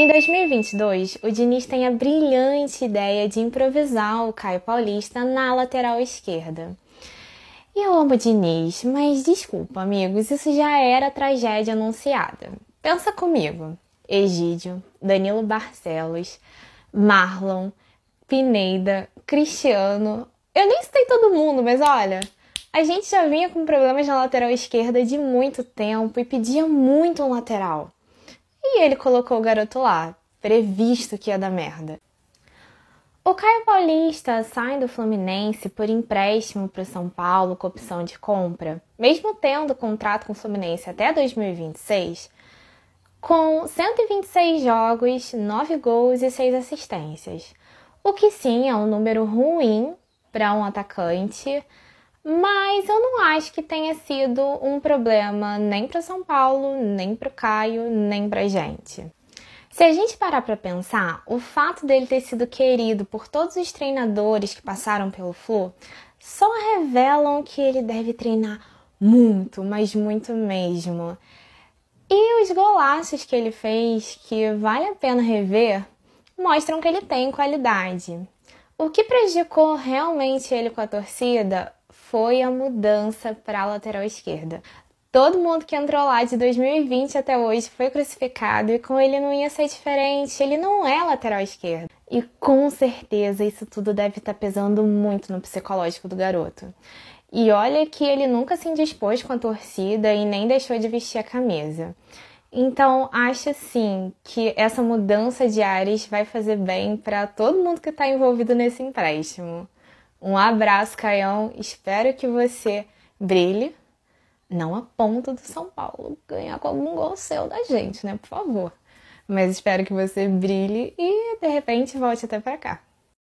Em 2022, o Diniz tem a brilhante ideia de improvisar o Caio Paulista na lateral esquerda. Eu amo o Diniz, mas desculpa, amigos, isso já era tragédia anunciada. Pensa comigo: Egídio, Danilo Barcelos, Marlon, Pineda, Cristiano. Eu nem citei todo mundo, mas olha, a gente já vinha com problemas na lateral esquerda de muito tempo e pedia muito um lateral. E ele colocou o garoto lá, previsto que ia dar merda. O Caio Paulista sai do Fluminense por empréstimo para o São Paulo com opção de compra, mesmo tendo contrato com o Fluminense até 2026, com 126 jogos, 9 gols e 6 assistências. O que sim é um número ruim para um atacante, mas eu não acho que tenha sido um problema nem para São Paulo, nem para o Caio, nem para gente. Se a gente parar para pensar, o fato dele ter sido querido por todos os treinadores que passaram pelo Flu só revelam que ele deve treinar muito, mas muito mesmo. E os golaços que ele fez, que vale a pena rever, mostram que ele tem qualidade. O que prejudicou realmente ele com a torcida foi a mudança para a lateral esquerda. Todo mundo que entrou lá de 2020 até hoje foi crucificado e com ele não ia ser diferente. Ele não é lateral esquerdo. E com certeza isso tudo deve estar tá pesando muito no psicológico do garoto. E olha que ele nunca se indispôs com a torcida e nem deixou de vestir a camisa. Então, acho sim que essa mudança de ares vai fazer bem para todo mundo que está envolvido nesse empréstimo. Um abraço, Caião. Espero que você brilhe. Não a ponta do São Paulo ganhar com algum gol seu da gente, né? Por favor. Mas espero que você brilhe e de repente volte até para cá.